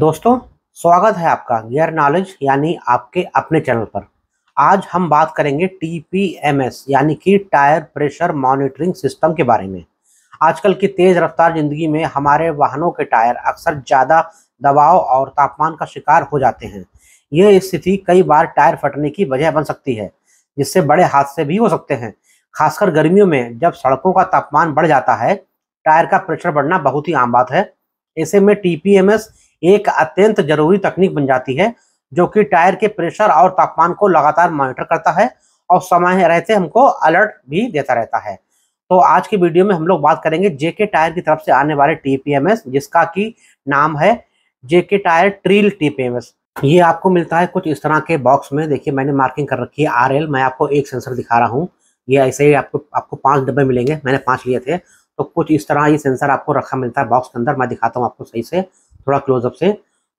दोस्तों स्वागत है आपका गियर नॉलेज यानी आपके अपने चैनल पर आज हम बात करेंगे टीपीएमएस यानी कि टायर प्रेशर मॉनिटरिंग सिस्टम के बारे में आजकल की तेज़ रफ्तार ज़िंदगी में हमारे वाहनों के टायर अक्सर ज़्यादा दबाव और तापमान का शिकार हो जाते हैं ये स्थिति कई बार टायर फटने की वजह बन सकती है जिससे बड़े हादसे भी हो सकते हैं खासकर गर्मियों में जब सड़कों का तापमान बढ़ जाता है टायर का प्रेशर बढ़ना बहुत ही आम बात है ऐसे में टी एक अत्यंत जरूरी तकनीक बन जाती है जो कि टायर के प्रेशर और तापमान को लगातार मॉनिटर करता है और समय रहते हमको अलर्ट भी देता रहता है तो आज की वीडियो में हम लोग बात करेंगे जेके टायर की तरफ से आने वाले टीपीएमएस जिसका की नाम है जेके टायर ट्रील टीपीएमएस ये आपको मिलता है कुछ इस तरह के बॉक्स में देखिए मैंने मार्किंग कर रखी है आर एल मैं आपको एक सेंसर दिखा रहा हूँ ये ऐसे ही आपको आपको पांच डब्बे मिलेंगे मैंने पांच लिए थे तो कुछ इस तरह ये सेंसर आपको रखा मिलता है बॉक्स के अंदर मैं दिखाता हूँ आपको सही से थोड़ा क्लोजअप से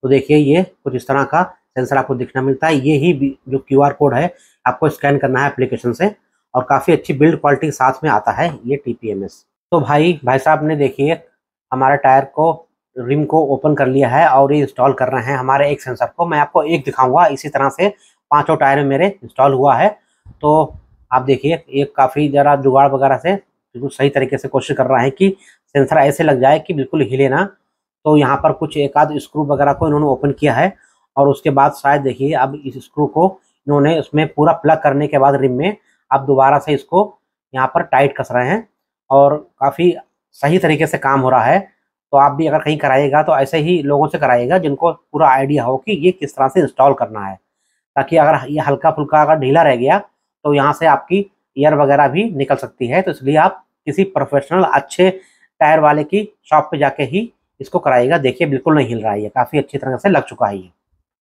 तो देखिए ये कुछ इस तरह का सेंसर आपको दिखना मिलता है ये ही जो क्यू कोड है आपको स्कैन करना है एप्लीकेशन से और काफ़ी अच्छी बिल्ड क्वालिटी के साथ में आता है ये टी तो भाई भाई साहब ने देखिए हमारा टायर को रिम को ओपन कर लिया है और ये इंस्टॉल कर रहे हैं हमारे एक सेंसर को मैं आपको एक दिखाऊंगा इसी तरह से पांचों टायर मेरे इंस्टॉल हुआ है तो आप देखिए ये काफ़ी ज़रा जुगाड़ वगैरह से बिल्कुल सही तरीके से कोशिश कर रहा है कि सेंसर ऐसे लग जाए कि बिल्कुल हिले ना तो यहाँ पर कुछ एक आध स्क्रू वगैरह को इन्होंने ओपन किया है और उसके बाद शायद देखिए अब इस स्क्रू को इन्होंने उसमें पूरा प्लग करने के बाद रिम में आप दोबारा से इसको यहाँ पर टाइट कस रहे हैं और काफ़ी सही तरीके से काम हो रहा है तो आप भी अगर कहीं कराइएगा तो ऐसे ही लोगों से कराइएगा जिनको पूरा आइडिया हो कि ये किस तरह से इंस्टॉल करना है ताकि अगर ये हल्का फुल्का अगर ढीला रह गया तो यहाँ से आपकी ईयर वगैरह भी निकल सकती है तो इसलिए आप किसी प्रोफेशनल अच्छे टायर वाले की शॉप पे जाके ही इसको कराइएगा देखिए बिल्कुल नहीं हिल रहा है काफ़ी अच्छी तरह से लग चुका है ये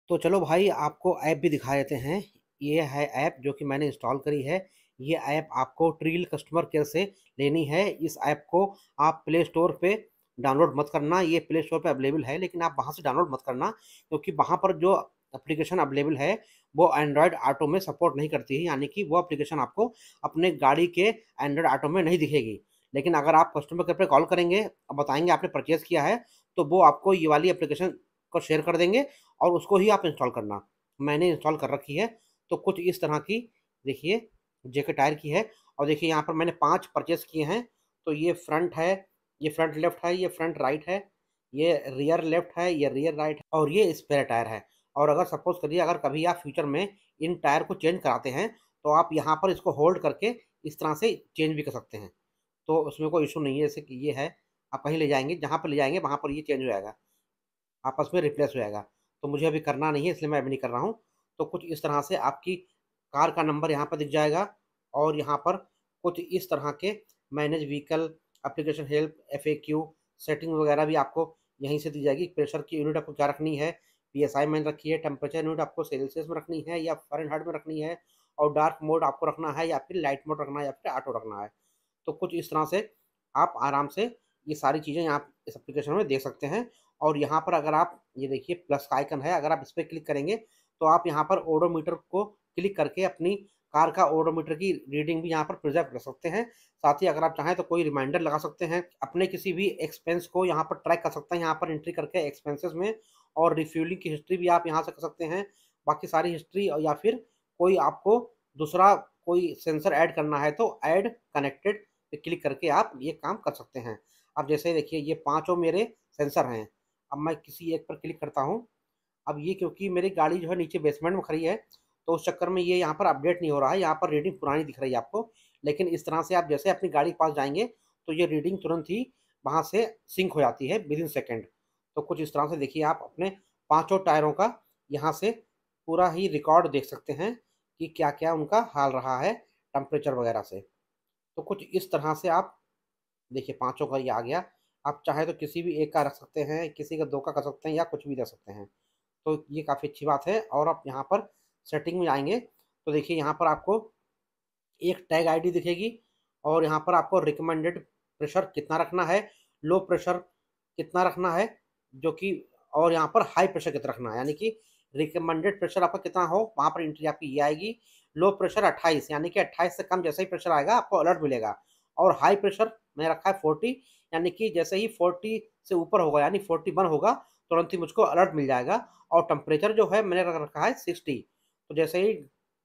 तो चलो भाई आपको ऐप भी दिखा देते हैं ये है ऐप जो कि मैंने इंस्टॉल करी है ये ऐप आपको ट्रील कस्टमर केयर से लेनी है इस ऐप को आप प्ले स्टोर पे डाउनलोड मत करना ये प्ले स्टोर पे अवेलेबल है लेकिन आप वहाँ से डाउनलोड मत करना क्योंकि वहाँ पर जो एप्लीकेशन अवेलेबल है वो एंड्रॉयड ऑटो में सपोर्ट नहीं करती है यानी कि वो एप्लीकेशन आपको अपने गाड़ी के एंड्रॉयड ऑटो में नहीं दिखेगी लेकिन अगर आप कस्टमर केयर पर कॉल करेंगे और बताएंगे आपने परचेज़ किया है तो वो आपको ये वाली एप्लीकेशन को शेयर कर देंगे और उसको ही आप इंस्टॉल करना मैंने इंस्टॉल कर रखी है तो कुछ इस तरह की देखिए जेके टायर की है और देखिए यहाँ पर मैंने पाँच परचेज़ किए हैं तो ये फ्रंट है ये फ्रंट लेफ्ट है ये फ्रंट राइट है ये रियर लेफ्ट है ये रियर राइट है और ये स्पेयर टायर है और अगर सपोज करिए अगर कभी आप फ्यूचर में इन टायर को चेंज कराते हैं तो आप यहाँ पर इसको होल्ड करके इस तरह से चेंज भी कर सकते हैं तो उसमें कोई इशू नहीं है जैसे कि ये है आप कहीं ले जाएंगे जहाँ पर ले जाएंगे वहाँ पर ये चेंज हो जाएगा आपस में रिप्लेस हो जाएगा तो मुझे अभी करना नहीं है इसलिए मैं अभी नहीं कर रहा हूँ तो कुछ इस तरह से आपकी कार का नंबर यहाँ पर दिख जाएगा और यहाँ पर कुछ इस तरह के manage vehicle application help F setting वगैरह भी आपको यहीं से दी जाएगी प्रेशर की यूनिट आपको क्या रखनी है पी एस आई में रखी है टेम्परेचर यूनिट आपको सेल्सियस में रखनी है या फॉरन में रखनी है और डार्क मोड आपको रखना है या फिर लाइट मोड रखना है या फिर ऑटो रखना है तो कुछ इस तरह से आप आराम से ये सारी चीज़ें यहाँ इस एप्लीकेशन में देख सकते हैं और यहाँ पर अगर आप ये देखिए प्लस का आइकन है अगर आप इस पर क्लिक करेंगे तो आप यहाँ पर ओडोमीटर को क्लिक करके अपनी कार का ओडोमीटर की रीडिंग भी यहाँ पर प्रिजर्व कर सकते हैं साथ ही अगर आप चाहें तो कोई रिमाइंडर लगा सकते हैं अपने किसी भी एक्सपेंस को यहाँ पर ट्रैक कर सकते हैं यहाँ पर एंट्री करके एक्सपेंसेस में और रिफ्यूलिंग की हिस्ट्री भी आप यहाँ से कर सकते हैं बाकी सारी हिस्ट्री या फिर कोई आपको दूसरा कोई सेंसर ऐड करना है तो ऐड कनेक्टेड पे क्लिक करके आप ये काम कर सकते हैं अब जैसे देखिए ये पाँचों मेरे सेंसर हैं अब मैं किसी एक पर क्लिक करता हूँ अब ये क्योंकि मेरी गाड़ी जो है नीचे बेसमेंट में खड़ी है तो उस चक्कर में ये यहाँ पर अपडेट नहीं हो रहा है यहाँ पर रीडिंग पुरानी दिख रही है आपको लेकिन इस तरह से आप जैसे अपनी गाड़ी के पास जाएंगे तो ये रीडिंग तुरंत ही वहाँ से सिंक हो जाती है विद इन सेकेंड तो कुछ इस तरह से देखिए आप अपने पाँचों टायरों का यहाँ से पूरा ही रिकॉर्ड देख सकते हैं कि क्या क्या उनका हाल रहा है टम्परेचर वगैरह से तो कुछ इस तरह से आप देखिए पाँचों का ये आ गया आप चाहे तो किसी भी एक का रख सकते हैं किसी का दो का कर सकते हैं या कुछ भी रख सकते हैं तो ये काफ़ी अच्छी बात है और आप यहाँ पर सेटिंग में आएंगे तो देखिए यहाँ पर आपको एक टैग आईडी दिखेगी और यहाँ पर आपको रिकमेंडेड प्रेशर कितना रखना है लो प्रेशर कितना रखना है जो कि और यहाँ पर हाई प्रेशर कितना रखना है यानी कि रिकमेंडेड प्रेशर आपका कितना हो वहाँ पर एंट्री आपकी ये आएगी लो प्रेशर 28 यानी कि 28 से कम जैसे ही प्रेशर आएगा आपको अलर्ट मिलेगा और हाई प्रेशर मैंने रखा है 40 यानी कि जैसे ही 40 से ऊपर होगा यानी 41 होगा तुरंत ही मुझको अलर्ट मिल जाएगा और टेम्परेचर जो है मैंने रखा है 60 तो जैसे ही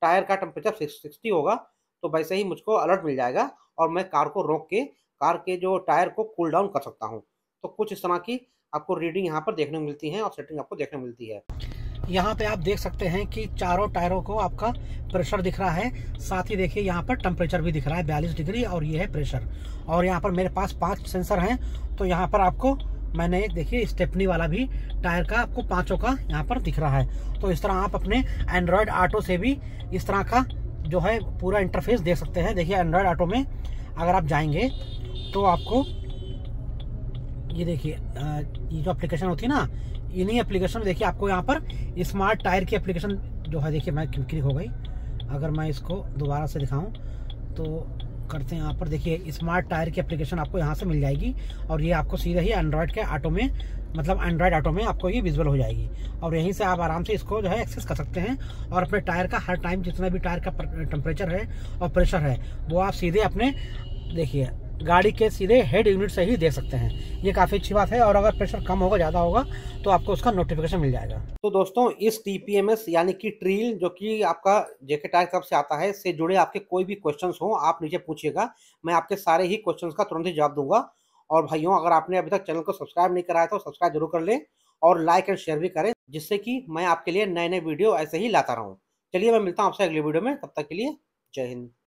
टायर का टेम्परेचर 60 होगा तो वैसे ही मुझको अलर्ट मिल जाएगा और मैं कार को रोक के कार के जो टायर को कूल डाउन कर सकता हूँ तो कुछ इस तरह की आपको रीडिंग यहाँ पर देखने को मिलती है और सेटिंग आपको देखने को मिलती है यहाँ पे आप देख सकते हैं कि चारों टायरों को आपका प्रेशर दिख रहा है साथ ही देखिए यहाँ पर टेम्परेचर भी दिख रहा है बयालीस डिग्री और ये है प्रेशर और यहाँ पर मेरे पास पांच सेंसर हैं तो यहाँ पर आपको मैंने एक देखिए स्टेपनी वाला भी टायर का आपको पांचों का यहाँ पर दिख रहा है तो इस तरह आप अपने एंड्रॉयड ऑटो से भी इस तरह का जो है पूरा इंटरफेस देख सकते हैं देखिए एंड्रॉयड ऑटो में अगर आप जाएंगे तो आपको ये देखिए ये जो एप्लीकेशन होती है ना इन्हीं एप्लीकेशन में देखिए आपको यहाँ पर स्मार्ट टायर की एप्लीकेशन जो है देखिए मैं क्लिक हो गई अगर मैं इसको दोबारा से दिखाऊँ तो करते हैं यहाँ पर देखिए स्मार्ट टायर की एप्लीकेशन आपको यहाँ से मिल जाएगी और ये आपको सीधा ही एंड्रॉयड के ऑटो में मतलब एंड्रॉयड ऑटो में आपको ये विजुअल हो जाएगी और यहीं से आप आराम से इसको जो है एक्सेस कर सकते हैं और अपने टायर का हर टाइम जितना भी टायर का टेम्परेचर है और प्रेशर है वो आप सीधे अपने देखिए गाड़ी के सीधे हेड यूनिट से ही दे सकते हैं ये काफ़ी अच्छी बात है और अगर प्रेशर कम होगा ज़्यादा होगा तो आपको उसका नोटिफिकेशन मिल जाएगा तो दोस्तों इस टी यानी कि ट्रील जो कि आपका जेके टायर कब से आता है से जुड़े आपके कोई भी क्वेश्चन हो आप नीचे पूछिएगा मैं आपके सारे ही क्वेश्चन का तुरंत ही जवाब दूंगा और भाइयों अगर आपने अभी तक चैनल को सब्सक्राइब नहीं कराया तो सब्सक्राइब जरूर कर लें और लाइक एंड शेयर भी करें जिससे कि मैं आपके लिए नए नए वीडियो ऐसे ही लाता रहूँ चलिए मैं मिलता हूँ आपसे अगले वीडियो में तब तक के लिए जय हिंद